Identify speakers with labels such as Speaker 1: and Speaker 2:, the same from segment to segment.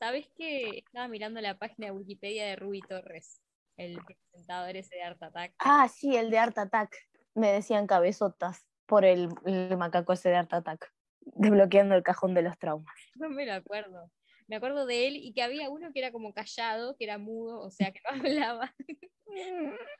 Speaker 1: ¿Sabes que estaba mirando la página de Wikipedia de Ruby Torres, el presentador ese de Art Attack?
Speaker 2: Ah, sí, el de Art Attack. Me decían cabezotas por el, macaco ese de Art Attack, desbloqueando el cajón de los traumas.
Speaker 1: No me lo acuerdo. Me acuerdo de él y que había uno que era como callado, que era mudo, o sea, que no hablaba.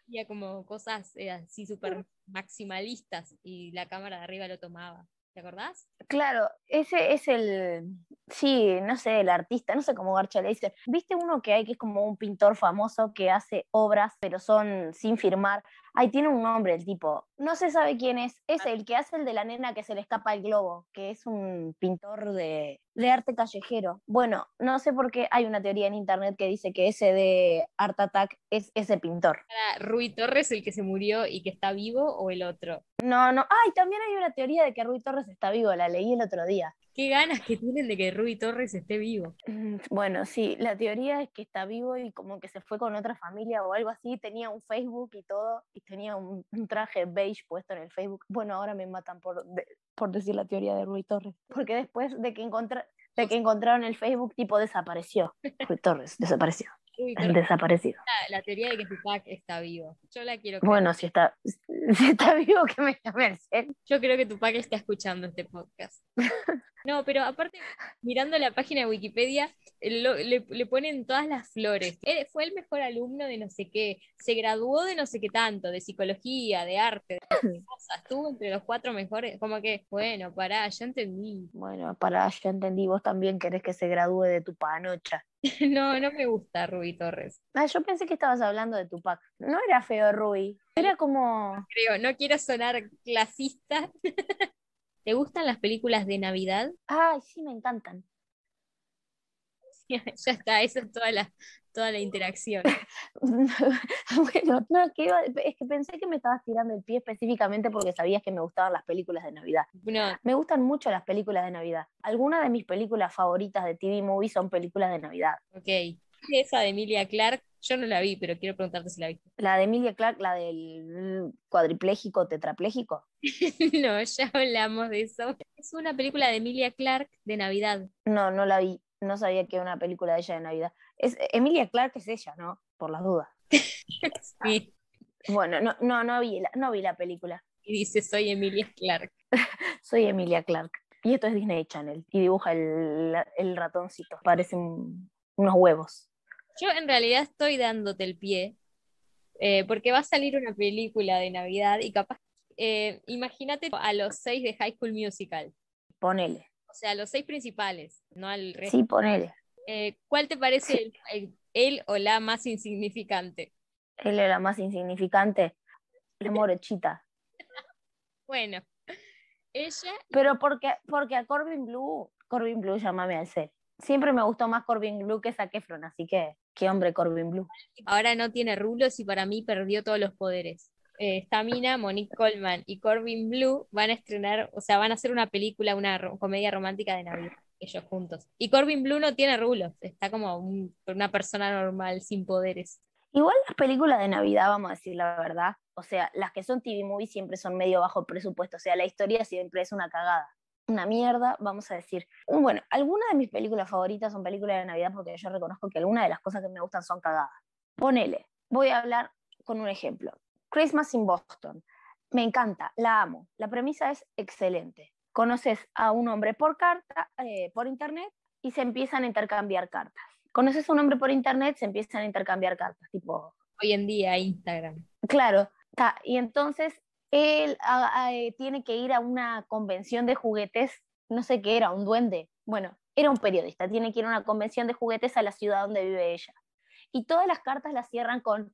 Speaker 1: había como cosas así súper maximalistas y la cámara de arriba lo tomaba. ¿Te acordás?
Speaker 2: Claro, ese es el, sí, no sé, el artista, no sé cómo Garcha le dice, ¿viste uno que hay que es como un pintor famoso que hace obras, pero son sin firmar? Ahí tiene un nombre el tipo. No se sabe quién es. Es el que hace el de la nena que se le escapa el globo, que es un pintor de, arte callejero. Bueno, no sé por qué hay una teoría en internet que dice que ese de Art Attack es ese pintor.
Speaker 1: ¿Rui Torres el que se murió y que está vivo o el otro?
Speaker 2: No, no. Ay, también hay una teoría de que Rui Torres está vivo, la leí el otro día.
Speaker 1: Qué ganas que tienen de que Rui Torres esté vivo.
Speaker 2: Mm, bueno, sí, la teoría es que está vivo y como que se fue con otra familia o algo así, tenía un Facebook y todo, tenía un, traje beige puesto en el Facebook. Bueno, ahora me matan por, por decir la teoría de Rui Torres, porque después de que, de que encontraron el Facebook, tipo desapareció. Rui Torres desapareció
Speaker 1: desaparecido. La, teoría de que Tupac este está vivo. Yo la quiero. Creer. Bueno, si está, si está vivo, que me llame Yo creo que Tupac está escuchando este podcast. No, pero aparte, mirando la página de Wikipedia, le, ponen todas las flores. Eh, fue el mejor alumno de no sé qué, se graduó de no sé qué tanto, de psicología, de arte, de cosas. Estuvo entre los cuatro mejores. Como que, bueno, pará, yo entendí.
Speaker 2: Bueno, pará, ya entendí. Vos también querés que se gradúe de tu panocha.
Speaker 1: No, no me gusta Ruby Torres.
Speaker 2: Ah, yo pensé que estabas hablando de Tupac. No era
Speaker 1: feo Ruby, era como... Creo, no quiero sonar clasista. ¿Te gustan las películas de Navidad? Ay, sí, me encantan. ya está, esa es toda la, toda la interacción. bueno, no,
Speaker 2: es que pensé que me estabas tirando el pie específicamente porque sabías que me gustaban las películas de Navidad. Me gustan mucho las películas de Navidad. Algunas de mis películas favoritas de TV Movie son películas de Navidad. Ok.
Speaker 1: Esa de Emilia Clark, yo no la vi, pero quiero preguntarte si la viste. ¿La de Emilia
Speaker 2: Clark, la del cuadripléjico, tetrapléjico?
Speaker 1: no, ya hablamos de eso. Es una película de Emilia Clark de Navidad. No, no la vi no sabía que era una
Speaker 2: película de ella de Navidad. Es, Emilia Clark es ella, ¿no? Por las dudas. sí. Bueno, no, no, no, vi la, no vi la película. Y dice, soy Emilia Clark soy Emilia Clark Y esto es Disney Channel. Y dibuja el, ratoncito. Parecen unos huevos.
Speaker 1: Yo en realidad estoy dándote el pie. Eh, porque va a salir una película de Navidad y capaz... Eh, imagínate a los seis de High School Musical. Ponele. O sea, los seis principales, no al resto. Sí, ponele. Eh, ¿Cuál te parece él o la más insignificante?
Speaker 2: Él o la más insignificante. La morechita.
Speaker 1: bueno, ella.
Speaker 2: Pero porque, porque a Corbin Blue, Corbin Blue, llámame al ser. Siempre me gustó más Corbin
Speaker 1: Blue que Zac Efron, así
Speaker 2: que qué hombre Corbin Blue.
Speaker 1: Ahora no tiene rulos y para mí perdió todos los poderes. Eh, Estamina, Monique Coleman y Corbin Blue van a estrenar, o sea, van a hacer una película, una comedia romántica de Navidad, ellos juntos. Y Corbin Blue no tiene rulos, está como una persona normal, sin poderes.
Speaker 2: Igual las películas de Navidad, vamos a decir la verdad, o sea, las que son TV Movie siempre son medio bajo presupuesto, o sea, la historia siempre es una cagada una mierda, vamos a decir. Bueno, algunas de mis películas favoritas son películas de Navidad porque yo reconozco que algunas de las cosas que me gustan son cagadas. Ponele, voy a hablar con un ejemplo. Christmas in Boston. Me encanta, la amo. La premisa es excelente. Conoces a un hombre por carta, eh, por internet, y se empiezan a intercambiar cartas. Conoces a un hombre por internet, se empiezan a intercambiar cartas, tipo... Hoy en día, Instagram. Claro, y entonces él eh, tiene que ir a una convención de juguetes, no sé qué era, un duende. Bueno, era un periodista, tiene que ir a una convención de juguetes a la ciudad donde vive ella. Y todas las cartas las cierran con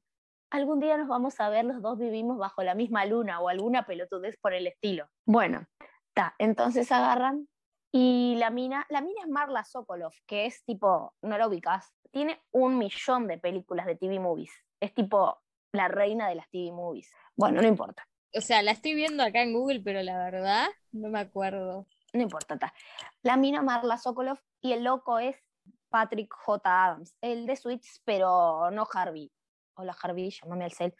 Speaker 2: algún día nos vamos a ver, los dos vivimos bajo la misma luna o alguna pelotudez por el estilo. Bueno, ta, entonces agarran y la mina, la mina es Marla Sokolov, que es tipo, no la ubicas, tiene un millón de películas de TV movies. Es tipo la reina de las TV movies. Bueno, no importa.
Speaker 1: O sea, la estoy viendo acá en Google, pero la verdad no me
Speaker 2: acuerdo. No importa, ta. La mina Marla Sokolov y el loco es Patrick J. Adams, el de Switch, pero no Harvey hola Harvey, llámame al cel,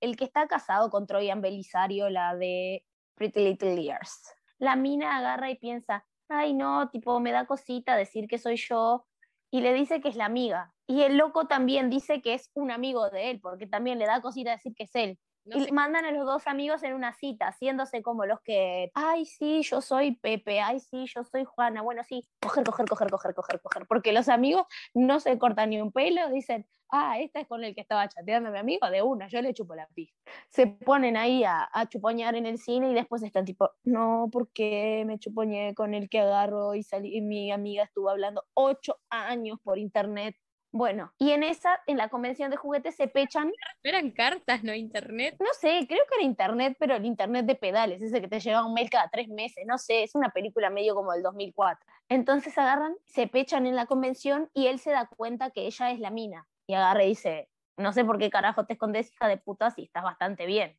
Speaker 2: el que está casado con Troyan Belisario, la de Pretty Little Years. La mina agarra y piensa, ay no, tipo, me da cosita decir que soy yo, y le dice que es la amiga. Y el loco también dice que es un amigo de él, porque también le da cosita decir que es él y mandan a los dos amigos en una cita, haciéndose como los que, ay, sí, yo soy Pepe, ay, sí, yo soy Juana. Bueno, sí, coger, coger, coger, coger, coger, coger. Porque los amigos no se cortan ni un pelo, dicen, ah, esta es con el que estaba chateando mi amigo, de una, yo le chupo la pija. Se ponen ahí a, a chupoñar en el cine y después están tipo, no, ¿por qué me chupoñé con el que agarro y, salí, y mi amiga estuvo hablando ocho años por internet bueno, y en esa, en la convención de juguetes se pechan. eran cartas, no internet. No sé, creo que era internet, pero el internet de pedales, ese que te lleva un mail cada tres meses, no sé, es una película medio como del 2004. Entonces agarran, se pechan en la convención y él se da cuenta que ella es la mina. Y agarra y dice, no sé por qué carajo te escondes, hija de puta, si estás bastante bien.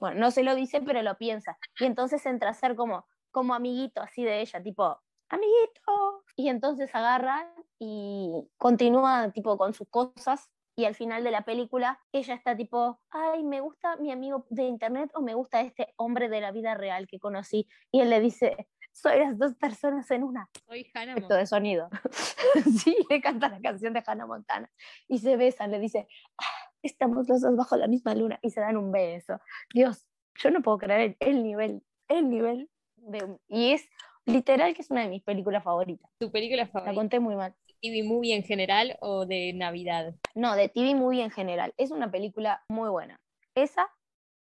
Speaker 2: Bueno, no se lo dice, pero lo piensa. Y entonces entra a ser como, como amiguito así de ella, tipo, amiguito. Y entonces agarra y continúa tipo con sus cosas y al final de la película ella está tipo, ay, me gusta mi amigo de internet o me gusta este hombre de la vida real que conocí. Y él le dice, soy las dos personas en una. Soy Hannah Montana. de sonido. sí, le canta la canción de Hannah Montana. Y se besan, le dice, ah, estamos los dos bajo la misma luna. Y se dan un beso. Dios, yo no puedo creer el nivel, el nivel de... Y es Literal que es una de mis películas favoritas. ¿Tu película favorita? La conté muy mal. ¿TV Movie en general o de Navidad? No, de TV Movie en general. Es una película muy buena. Esa,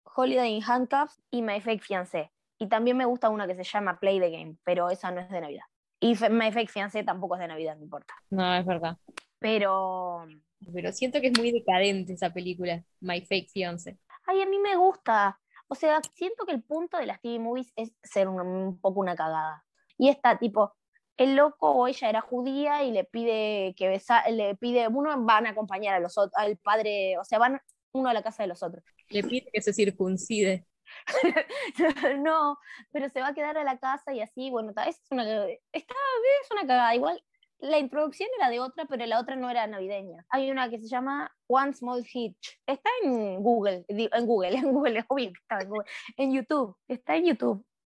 Speaker 2: Holiday in Handcuffs y My Fake Fiancé. Y también me gusta una que se llama Play the Game, pero esa no es de Navidad. Y My Fake Fiancé tampoco es de Navidad, no importa.
Speaker 1: No, es verdad. Pero... Pero siento que es muy decadente esa película, My Fake Fiancé.
Speaker 2: Ay, a mí me gusta. O sea, siento que el punto de las TV movies es ser un poco una cagada y está tipo, el loco o ella era judía y le pide que besa, le pide, uno van a acompañar a los al padre, o sea, van uno a la casa de los otros. Le pide
Speaker 1: que se circuncide.
Speaker 2: no, pero se va a quedar a la casa y así, bueno, está, es una, es una cagada. Igual la introducción era de otra, pero la otra no era navideña. Hay una que se llama One Small Hitch. Está en Google, en Google, en Google, está en Google, en YouTube, está en YouTube.